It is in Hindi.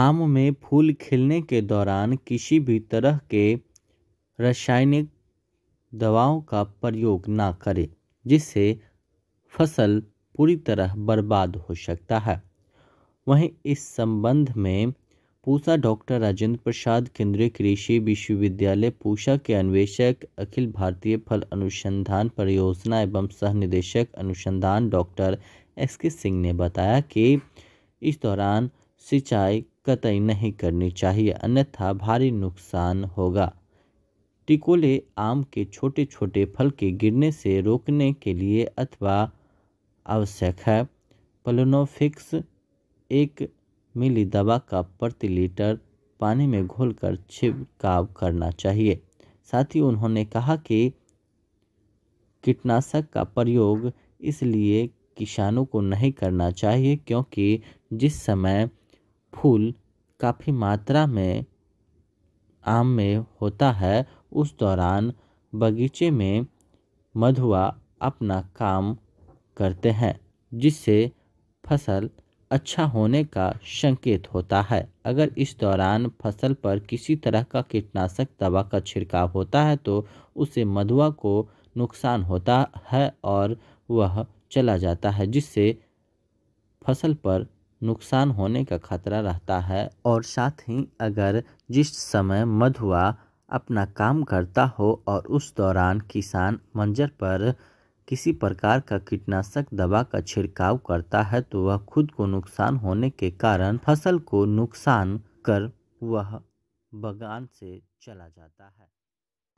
आम में फूल खिलने के दौरान किसी भी तरह के रासायनिक दवाओं का प्रयोग ना करें जिससे फसल पूरी तरह बर्बाद हो सकता है वहीं इस संबंध में पूसा डॉक्टर राजेंद्र प्रसाद केंद्रीय कृषि विश्वविद्यालय पूसा के अन्वेषक अखिल भारतीय फल अनुसंधान परियोजना एवं सह निदेशक अनुसंधान डॉक्टर एस के सिंह ने बताया कि इस दौरान सिंचाई कतई नहीं करनी चाहिए अन्यथा भारी नुकसान होगा टिकोले आम के छोटे छोटे फल के गिरने से रोकने के लिए अथवा आवश्यक है पलोनोफिक्स एक मिली दवा का प्रति लीटर पानी में घोलकर छिड़काव करना चाहिए साथ ही उन्होंने कहा कि कीटनाशक का प्रयोग इसलिए किसानों को नहीं करना चाहिए क्योंकि जिस समय फूल काफ़ी मात्रा में आम में होता है उस दौरान बगीचे में मधुआ अपना काम करते हैं जिससे फसल अच्छा होने का संकेत होता है अगर इस दौरान फसल पर किसी तरह का कीटनाशक दवा का छिड़काव होता है तो उससे मधुआ को नुकसान होता है और वह चला जाता है जिससे फसल पर नुकसान होने का खतरा रहता है और साथ ही अगर जिस समय मधुआ अपना काम करता हो और उस दौरान किसान मंजर पर किसी प्रकार का कीटनाशक दवा का छिड़काव करता है तो वह खुद को नुकसान होने के कारण फसल को नुकसान कर वह बगान से चला जाता है